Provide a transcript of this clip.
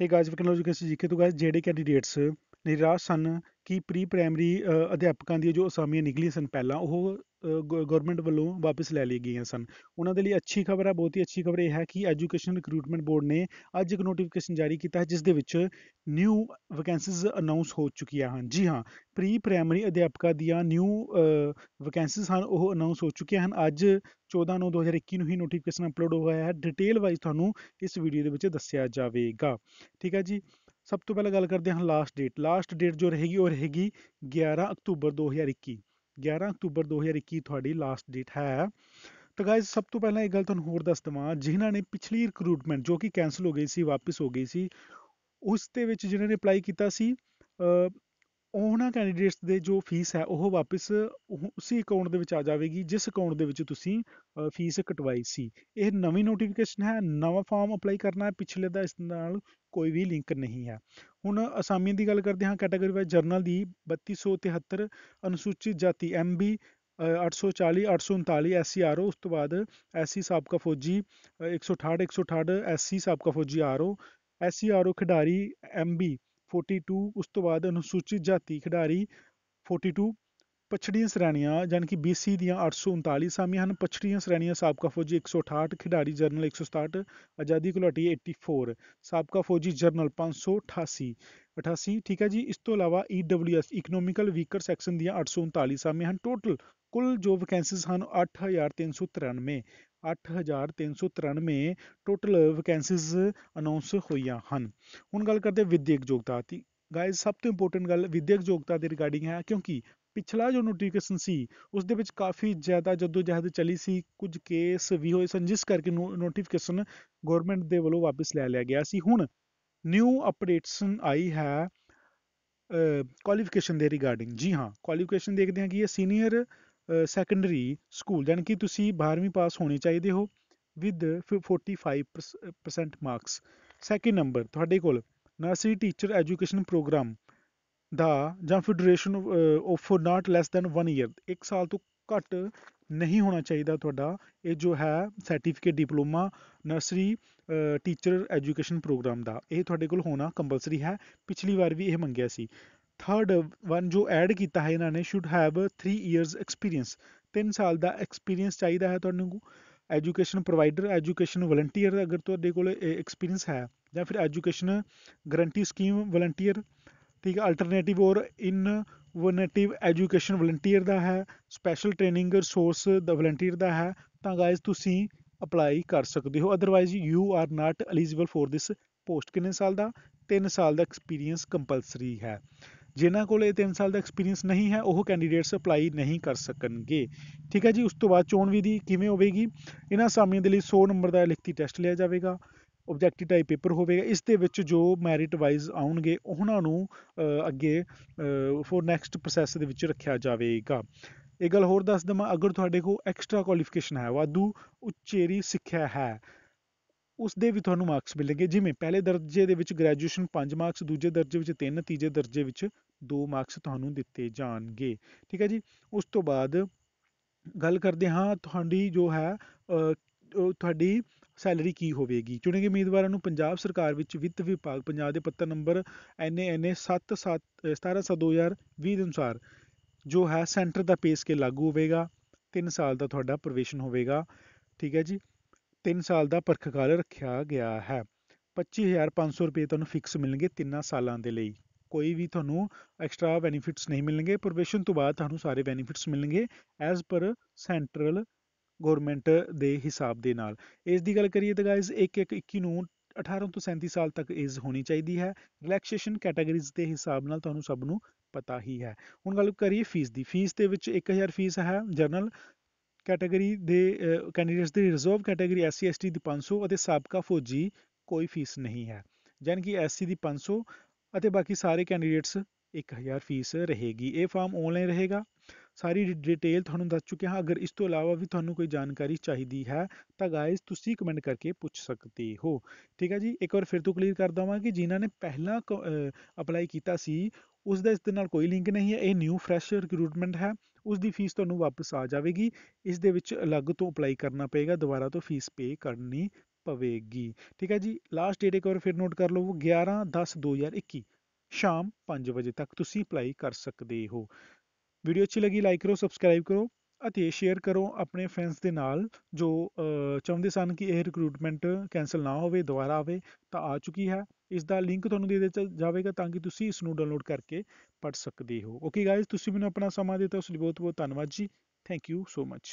Hey guys, we can also see GK. So guys, JD candidates ਨਿਰਾਸ਼ ਸਨ ਕਿ pre primary ਅਧਿਆਪਕਾਂ ਦੀਆਂ ਜੋ ਅਸਾਮੀਆਂ ਨਿਕਲੀਆਂ ਸਨ ਪਹਿਲਾਂ ਉਹ ਗਵਰਨਮੈਂਟ ਵੱਲੋਂ ਵਾਪਸ ਲੈ ਲਈ ਗਈਆਂ ਸਨ ਉਹਨਾਂ ਦੇ ਲਈ ਅੱਛੀ ਖਬਰ ਹੈ ਬਹੁਤ ਹੀ ਅੱਛੀ ਖਬਰ ਇਹ ਹੈ ਕਿ ਐਜੂਕੇਸ਼ਨ ਰਿਕਰੂਟਮੈਂਟ ਬੋਰਡ ਨੇ ਅੱਜ ਇੱਕ ਨੋਟੀਫਿਕੇਸ਼ਨ ਜਾਰੀ ਕੀਤਾ ਹੈ ਜਿਸ ਦੇ ਵਿੱਚ ਨਿਊ ਵੈਕੈਂਸੀਜ਼ ਅਨਾਉਂਸ ਹੋ ਚੁੱਕੀਆਂ ਹਨ ਜੀ ਹਾਂ ਪ੍ਰੀ ਪ੍ਰਾਇਮਰੀ ਅਧਿਆਪਕਾਂ ਦੀਆਂ ਨਿਊ ਵੈਕੈਂਸੀਜ਼ ਹਨ ਉਹ ਅਨਾਉਂਸ ਹੋ ਚੁੱਕੀਆਂ ਹਨ ਅੱਜ 14 ਨੂੰ 2021 ਨੂੰ ਹੀ ਨੋਟੀਫਿਕੇਸ਼ਨ ਅਪਲੋਡ ਹੋਇਆ ਹੈ ਡਿਟੇਲ ਵਾਈਜ਼ ਤੁਹਾਨੂੰ ਇਸ ਵੀਡੀਓ ਦੇ ਵਿੱਚ ਦੱਸਿਆ ਜਾਵੇਗਾ ਠੀਕ ਹੈ ਜੀ ਸਭ ਤੋਂ ਪਹਿਲਾਂ ਗੱਲ ਕਰਦੇ ਹਾਂ ਲਾਸਟ ਡੇਟ ਲਾਸਟ ਡੇਟ ਜੋ ਰਹੇਗੀ ਉਹ ਰਹੇਗੀ 11 ਅਕਤੂਬਰ 2021 11 ਅਕਤੂਬਰ 2021 ਤੁਹਾਡੀ ਲਾਸਟ ਡੇਟ ਹੈ ਤਾਂ ਗਾਇਸ ਸਭ ਤੋਂ ਪਹਿਲਾਂ ਇਹ ਗੱਲ ਤੁਹਾਨੂੰ ਹੋਰ ਦੱਸ ਦਵਾਂ ਜਿਨ੍ਹਾਂ ਨੇ ਪਿਛਲੀ ਰਿਕਰੂਟਮੈਂਟ ਜੋ ਕਿ ਕੈਨਸਲ ਹੋ ਗਈ ਸੀ ਵਾਪਸ ਹੋ ਗਈ ਸੀ ਉਸ ਦੇ ਵਿੱਚ ਜਿਨ੍ਹਾਂ ਨੇ ਅਪਲਾਈ ਕੀਤਾ ਸੀ ਉਹਨਾਂ ਕੈਂਡੀਡੇਟਸ ਦੇ ਜੋ ਫੀਸ ਹੈ ਉਹ ਵਾਪਸ ਉਹ ਅਕਾਊਂਟ ਦੇ ਵਿੱਚ ਆ ਜਾਵੇਗੀ ਜਿਸ ਅਕਾਊਂਟ ਦੇ ਵਿੱਚ ਤੁਸੀਂ ਫੀਸ ਕਟਵਾਈ ਸੀ ਇਹ ਨਵੀਂ ਨੋਟੀਫਿਕੇਸ਼ਨ ਹੈ ਨਵਾਂ ਫਾਰਮ ਅਪਲਾਈ ਕਰਨਾ ਹੈ ਪਿਛਲੇ ਦਾ ਇਸ ਨਾਲ ਕੋਈ ਵੀ ਲਿੰਕ ਨਹੀਂ ਹੈ ਹੁਣ ਅਸਾਮੀਆਂ ਦੀ ਗੱਲ ਕਰਦੇ ਹਾਂ ਕੈਟਾਗਰੀ ਵਾਈਜ਼ ਜਰਨਲ ਦੀ 3273 ਅਨੁਸੂਚਿਤ ਜਾਤੀ ਐਮਬੀ 840 839 ਐਸਸੀ ਆਰਓ ਉਸ ਤੋਂ ਬਾਅਦ ਐਸਸੀ ਸਾਬਕਾ ਫੌਜੀ 168 168 ਐਸਸੀ ਸਾਬਕਾ ਫੌਜੀ ਆਰਓ ਐਸਸੀ ਆਰਓ ਖਿਡਾਰੀ ਐਮਬੀ 42 ਉਸ ਤੋਂ ਬਾਅਦ ਅਨੁਸੂਚਿਤ ਜਾਤੀ ਖਿਡਾਰੀ 42 ਪਛੜੀਆਂ ਸ਼੍ਰੇਣੀਆਂ ਜਾਨ ਕਿ BC ਦੀਆਂ 839 ਸਾਮੀਆਂ ਹਨ ਪਛੜੀਆਂ ਸ਼੍ਰੇਣੀਆਂ ਸਾਬਕਾ ਫੌਜੀ 168 ਖਿਡਾਰੀ ਜਰਨਲ 167 ਆਜ਼ਾਦੀ ਘੁਲਾਟੀ 84 ਸਾਬਕਾ ਫੌਜੀ ਜਰਨਲ 588 88 ਠੀਕ ਹੈ ਜੀ ਇਸ ਤੋਂ ਇਲਾਵਾ EWS ਇਕਨੋਮਿਕਲ ਵੀਕਰ ਸੈਕਸ਼ਨ ਦੀਆਂ 839 ਸਾਮੀਆਂ ਹਨ ਟੋਟਲ ਕੁੱਲ ਜੋ ਵੈਕੈਂਸੀਜ਼ ਹਨ 8393 8393 ਟੋਟਲ ਵੈਕੈਂਸੀਜ਼ ਅਨਾਉਂਸ ਹੋਈਆਂ ਹਨ ਹੁਣ ਗੱਲ ਕਰਦੇ ਵਿਦਿਅਕ ਯੋਗਤਾ ਦੀ ਗਾਇਸ ਸਭ ਤੋਂ ਇੰਪੋਰਟੈਂਟ ਗੱਲ ਵਿਦਿਅਕ ਯੋਗਤਾ ਦੇ ਰਿਗਾਰਡਿੰਗ ਹੈ ਕਿਉਂਕਿ ਪਿਛਲਾ ਜੋ ਨੋਟੀਫਿਕੇਸ਼ਨ ਸੀ ਉਸ ਦੇ ਵਿੱਚ ਕਾਫੀ ਜ਼ਿਆਦਾ ਜਦੋਂ ਜਹਦ ਚੱਲੀ ਸੀ ਕੁਝ ਕੇਸ ਵੀ ਹੋਏ ਸਨ ਜਿਸ ਕਰਕੇ ਨੋਟੀਫਿਕੇਸ਼ਨ ਗਵਰਨਮੈਂਟ ਦੇ ਵੱਲੋਂ ਵਾਪਸ ਲੈ ਲਿਆ ਗਿਆ ਸੀ ਹੁਣ ਨਿਊ ਅਪਡੇਟਸ ਆਈ ਹੈ ਕੁਆਲੀਫਿਕੇਸ਼ਨ ਦੇ ਰਿਗਾਰਡਿੰਗ ਜੀ ਹਾਂ ਕੁਆਲੀਫਿਕੇਸ਼ਨ ਦੇਖਦੇ ਹਾਂ ਕਿ ਇਹ ਸੀਨੀਅਰ ਸੈਕੰਡਰੀ ਸਕੂਲ ਯਾਨੀ ਕਿ ਤੁਸੀਂ 12ਵੀਂ ਪਾਸ ਹੋਣੇ ਚਾਹੀਦੇ ਹੋ ਵਿਦ 45% ਮਾਰਕਸ ਸੈਕਿੰਡ ਨੰਬਰ ਤੁਹਾਡੇ ਕੋਲ ਨਰਸਰੀ ਟੀਚਰ ਐਜੂਕੇਸ਼ਨ ਪ੍ਰੋਗਰਾਮ ਦਾ ਜਾਂ federation of for not less than 1 year 1 ਸਾਲ ਤੋਂ ਘੱਟ ਨਹੀਂ ਹੋਣਾ ਚਾਹੀਦਾ ਤੁਹਾਡਾ ਇਹ ਜੋ ਹੈ certificate diploma nursery teacher education programme ਦਾ ਇਹ ਤੁਹਾਡੇ ਕੋਲ ਹੋਣਾ ਕੰਪਲਸਰੀ ਹੈ ਪਿਛਲੀ ਵਾਰ ਵੀ ਇਹ ਮੰਗਿਆ ਸੀ ਥਰਡ ਵਨ ਜੋ ਐਡ ਕੀਤਾ ਹੈ ਇਹਨਾਂ ਨੇ ਸ਼ੁੱਡ ਹੈਵ 3 ਇਅਰਸ ਐਕਸਪੀਰੀਅੰਸ 3 ਸਾਲ ਦਾ ਐਕਸਪੀਰੀਅੰਸ ਚਾਹੀਦਾ ਹੈ ਤੁਹਾਨੂੰ ਐਜੂਕੇਸ਼ਨ ਪ੍ਰੋਵਾਈਡਰ ਐਜੂਕੇਸ਼ਨ ਵਲੰਟੀਅਰ ਅਗਰ ਤੁਹਾਡੇ ਕੋਲ ਐਕਸਪੀਰੀਅੰਸ ਹੈ ਜਾਂ ਫਿਰ ਐਜੂਕੇਸ਼ਨ ਗਰੰਟੀ ਸਕੀਮ ਵਲੰਟੀਅਰ ਠੀਕ ਹੈ ਅਲਟਰਨੇਟਿਵ ਔਰ ਇਨ ਵਨੇਟਿਵ ਐਜੂਕੇਸ਼ਨ ਵਲੰਟੀਅਰ ਦਾ ਹੈ ਸਪੈਸ਼ਲ ਟ੍ਰੇਨਿੰਗ ਰਿਸੋਰਸ ਦਾ ਵਲੰਟੀਅਰ ਦਾ ਹੈ ਤਾਂ ਗਾਇਜ਼ ਤੁਸੀਂ ਅਪਲਾਈ ਕਰ ਸਕਦੇ ਹੋ otherwise you are not eligible for this post ਕਿੰਨੇ ਸਾਲ ਦਾ 3 ਸਾਲ ਦਾ ਐਕਸਪੀਰੀਅੰਸ ਕੰਪਲਸਰੀ ਹੈ ਜਿਨ੍ਹਾਂ ਕੋਲ ਇਹ 3 ਸਾਲ ਦਾ ਐਕਸਪੀਰੀਅੰਸ ਨਹੀਂ ਹੈ ਉਹ ਕੈਂਡੀਡੇਟਸ ਅਪਲਾਈ ਨਹੀਂ ਕਰ ਸਕਣਗੇ ਠੀਕ ਹੈ ਜੀ ਉਸ ਤੋਂ ਬਾਅਦ ਚੋਣ ਵਿਧੀ ਕਿਵੇਂ ਹੋਵੇਗੀ ਇਹਨਾਂ ਸਾਮੀਆਂ ਦੇ ਲਈ 100 ਨੰਬਰ ਦਾ ਲਿਖਤੀ ਟੈਸਟ ਲਿਆ ਜਾਵੇਗਾ ਆਬਜੈਕਟਿਵ ਟਾਈਪ ਪੇਪਰ ਹੋਵੇਗਾ ਇਸ ਦੇ ਵਿੱਚ ਜੋ ਮੈਰਿਟ ਵਾਈਜ਼ ਆਉਣਗੇ ਉਹਨਾਂ ਨੂੰ ਅੱਗੇ ਫੋਰ ਨੈਕਸਟ ਪ੍ਰੋਸੈਸ ਦੇ ਵਿੱਚ ਰੱਖਿਆ ਜਾਵੇਗਾ ਇਹ ਗੱਲ ਹੋਰ ਦੱਸ ਦਵਾਂ ਅਗਰ ਤੁਹਾਡੇ ਕੋਲ ਐਕਸਟਰਾ ਕੁਆਲੀਫਿਕੇਸ਼ਨ ਹੈ ਵਾਧੂ ਉਚੇਰੀ ਸਿੱਖਿਆ ਹੈ ਉਸ ਦੇ ਵੀ ਤੁਹਾਨੂੰ ਮਾਰਕਸ ਮਿਲਣਗੇ ਜਿਵੇਂ ਪਹਿਲੇ ਦਰਜੇ ਦੇ ਵਿੱਚ ਗ੍ਰੈਜੂਏਸ਼ਨ 5 ਮਾਰਕਸ ਦੂਜੇ ਦਰਜੇ ਵਿੱਚ 3 ਤੀਜੇ ਦਰਜੇ ਵਿੱਚ 2 ਮਾਰਕਸ ਤੁਹਾਨੂੰ ਦਿੱਤੇ ਜਾਣਗੇ ਠੀਕ ਹੈ ਜੀ ਉਸ ਤੋਂ ਬਾਅਦ ਗੱਲ ਕਰਦੇ ਹਾਂ ਤੁਹਾਡੀ ਜੋ ਹੈ ਤੁਹਾਡੀ ਸੈਲਰੀ ਕੀ ਹੋਵੇਗੀ ਚੁਣੇ ਗਏ ਉਮੀਦਵਾਰਾਂ ਨੂੰ ਪੰਜਾਬ ਸਰਕਾਰ ਵਿੱਚ ਵਿੱਤ ਵਿਭਾਗ ਪੰਜਾਬ ਦੇ ਪੱਤਰ ਨੰਬਰ NNA 77 17/2020 ਦੇ ਅਨੁਸਾਰ ਜੋ ਹੈ ਸੈਂਟਰ ਦਾ ਪੇਸ ਕੇ ਲਾਗੂ ਹੋਵੇਗਾ 3 ਸਾਲ ਦਾ ਤੁਹਾਡਾ ਪ੍ਰੋਵੀਸ਼ਨ ਹੋਵੇਗਾ ਠੀਕ ਹੈ ਜੀ 3 ਸਾਲ ਦਾ ਪਰਖ ਕਾਲ ਰੱਖਿਆ ਗਿਆ ਹੈ 25500 ਰੁਪਏ ਤੁਹਾਨੂੰ ਫਿਕਸ ਮਿਲਣਗੇ ਤਿੰਨਾਂ ਸਾਲਾਂ ਦੇ ਲਈ ਕੋਈ ਵੀ ਤੁਹਾਨੂੰ ਐਕਸਟਰਾ ਬੈਨੀਫਿਟਸ ਨਹੀਂ ਮਿਲਣਗੇ ਪ੍ਰੋਬੇਸ਼ਨ ਤੋਂ ਬਾਅਦ ਤੁਹਾਨੂੰ ਸਾਰੇ ਬੈਨੀਫਿਟਸ ਮਿਲਣਗੇ ਐਜ਼ ਪਰ ਸੈਂਟਰਲ ਗਵਰਨਮੈਂਟ ਦੇ ਹਿਸਾਬ ਦੇ ਨਾਲ ਇਸ ਦੀ ਗੱਲ ਕਰੀਏ ਤਾਂ ਗਾਇਜ਼ 1 1 21 ਨੂੰ 18 ਤੋਂ 37 ਸਾਲ ਤੱਕ ਏਜ ਹੋਣੀ ਚਾਹੀਦੀ ਹੈ ਰਿਲੈਕਸੇਸ਼ਨ ਕੈਟਾਗਰੀਜ਼ ਦੇ ਹਿਸਾਬ ਨਾਲ ਤੁਹਾਨੂੰ ਸਭ ਨੂੰ ਪਤਾ ਹੀ ਹੈ ਹੁਣ ਗੱਲ ਕਰੀਏ ਫੀਸ ਦੀ ਫੀਸ ਦੇ ਵਿੱਚ 1000 ਫੀਸ ਹੈ ਜਨਰਲ ਕੈਟਾਗਰੀ ਦੇ ਕੈਂਡੀਡੇਟਸ ਦੀ ਰਿਜ਼ਰਵ ਕੈਟਾਗਰੀ ਐਸਸੀ ਐਸਟੀ ਦੀ 500 ਅਤੇ ਸਾਬਕਾ ਫੌਜੀ ਕੋਈ ਫੀਸ ਨਹੀਂ ਹੈ ਯਾਨੀ ਕਿ ਐਸਸੀ ਦੀ 500 ਅਤੇ ਬਾਕੀ ਸਾਰੇ ਕੈਂਡੀਡੇਟਸ 1000 ਫੀਸ ਰਹੇਗੀ ਇਹ ਫਾਰਮ ਆਨਲਾਈਨ ਰਹੇਗਾ ਸਾਰੀ ਡਿਟੇਲ ਤੁਹਾਨੂੰ ਦੱਸ ਚੁੱਕੇ ਹਾਂ ਅਗਰ ਇਸ ਤੋਂ ਇਲਾਵਾ ਵੀ ਤੁਹਾਨੂੰ ਕੋਈ ਜਾਣਕਾਰੀ ਚਾਹੀਦੀ ਹੈ ਤਾਂ ਗਾਇਜ਼ ਤੁਸੀਂ ਕਮੈਂਟ ਕਰਕੇ ਪੁੱਛ ਸਕਦੇ ਹੋ ਠੀਕ ਹੈ ਜੀ ਇੱਕ ਵਾਰ ਫਿਰ ਤੋਂ ਕਲੀਅਰ ਕਰ ਦਵਾਂ ਕਿ ਜਿਨ੍ਹਾਂ ਨੇ ਪਹਿਲਾਂ ਅਪਲਾਈ ਕੀਤਾ ਸੀ ਉਸ ਦਾ ਇਸ ਦੇ ਨਾਲ ਕੋਈ ਲਿੰਕ ਨਹੀਂ ਹੈ ਇਹ ਨਿਊ ਫਰੈਸ਼ਰ ਰਿਕਰੂਟਮੈਂਟ ਹੈ ਉਸ ਦੀ ਫੀਸ ਤੁਹਾਨੂੰ ਵਾਪਸ ਆ ਜਾਵੇਗੀ ਇਸ ਦੇ ਵਿੱਚ ਅਲੱਗ ਤੋਂ ਅਪਲਾਈ ਕਰਨਾ ਪਏਗਾ ਦੁਬਾਰਾ ਤੋਂ ਫੀਸ ਪੇ ਕਰਨੀ ਪਵੇਗੀ ਠੀਕ ਹੈ ਜੀ ਲਾਸਟ ਡੇਟ ਇੱਕ ਵਾਰ ਫਿਰ ਨੋਟ ਕਰ ਲਵੋ 11 10 2021 ਸ਼ਾਮ 5 ਵਜੇ ਤੱਕ ਤੁਸੀਂ ਅਪਲਾਈ ਕਰ ਸਕਦੇ ਹੋ ਵੀਡੀਓ ਅੱਛੀ ਲੱਗੀ ਲਾਈਕ ਕਰੋ ਸਬਸਕ੍ਰਾਈਬ ਕਰੋ ਅਤੇ ਸ਼ੇਅਰ ਕਰੋ ਆਪਣੇ ਫਰੈਂਡਸ ਦੇ ਨਾਲ ਜੋ ਚਾਹੁੰਦੇ ਸਨ ਕਿ ਇਹ ਰਿਕਰੂਟਮੈਂਟ ਕੈਨਸਲ ਨਾ ਹੋਵੇ ਦੁਬਾਰਾ ਆਵੇ ਤਾਂ ਆ ਚੁੱਕੀ ਹੈ ਇਸ ਦਾ ਲਿੰਕ ਤੁਹਾਨੂੰ ਦੇ ਦਿੱਤਾ ਜਾਵੇਗਾ ਤਾਂ ਕਿ ਤੁਸੀਂ ਇਸ ਨੂੰ ਡਾਊਨਲੋਡ ਕਰਕੇ ਪੜ੍ਹ ਸਕਦੇ ਹੋ ਓਕੇ ਗਾਇਜ਼ ਤੁਸੀਂ ਮੈਨੂੰ ਆਪਣਾ ਸਮਾਂ ਦਿੱਤਾ ਉਸ ਲਈ ਬਹੁਤ ਬਹੁਤ ਧੰਨਵਾਦ ਜੀ ਥੈਂਕ ਯੂ ਸੋ ਮੱਚ